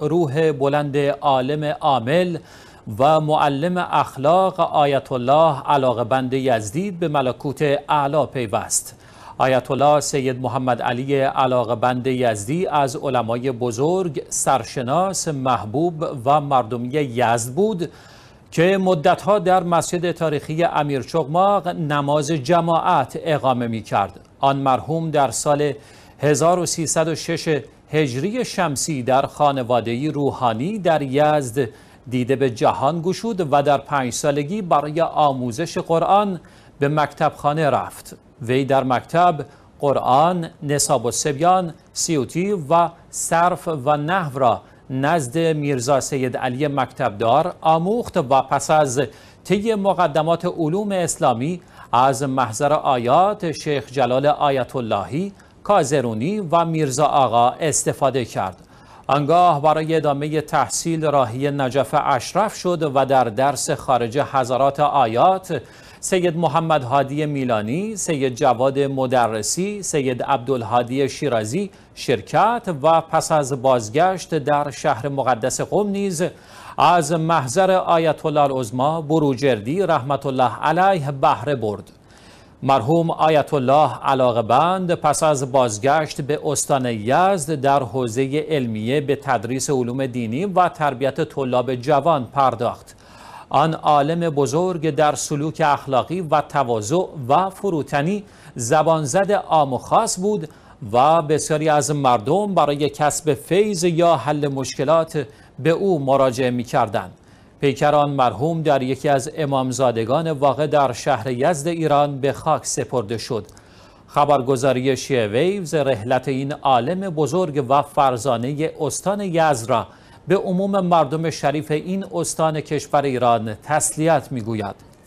روح بلند عالم عامل و معلم اخلاق آیت الله علاقه بند یزدید به ملکوت اعلا پیوست آیت الله سید محمد علی علاقه بند یزدی از علمای بزرگ سرشناس محبوب و مردمی یزد بود که مدتها در مسجد تاریخی امیر چغماق نماز جماعت اقامه می کرد. آن مرحوم در سال 1306 هجری شمسی در خانواده روحانی در یزد دیده به جهان گشود و در پنج سالگی برای آموزش قرآن به مکتب خانه رفت وی در مکتب قرآن، نصاب و سبیان، سیوتی و صرف و نحو را نزد میرزا سید علی مکتبدار آموخت و پس از طی مقدمات علوم اسلامی از محضر آیات شیخ جلال آیت اللهی کازرونی و میرزا آقا استفاده کرد. آنگاه برای ادامه تحصیل راهی نجف اشرف شد و در درس خارج حضرات آیات سید محمد هادی میلانی، سید جواد مدرسی، سید عبدالهادی شیرازی شرکت و پس از بازگشت در شهر مقدس قم نیز از محضر آیت الله العظما بروجردی رحمت الله علیه بهره برد. مرحوم آیت الله بند پس از بازگشت به استان یزد در حوزه علمیه به تدریس علوم دینی و تربیت طلاب جوان پرداخت آن عالم بزرگ در سلوک اخلاقی و تواضع و فروتنی زبانزد عام و خاص بود و بسیاری از مردم برای کسب فیض یا حل مشکلات به او مراجعه می پیکران مرحوم در یکی از امامزادگان واقع در شهر یزد ایران به خاک سپرده شد خبرگزاری شیه ویوز رحلت این عالم بزرگ و فرزانه استان یزد را به عموم مردم شریف این استان کشور ایران تسلیت میگوید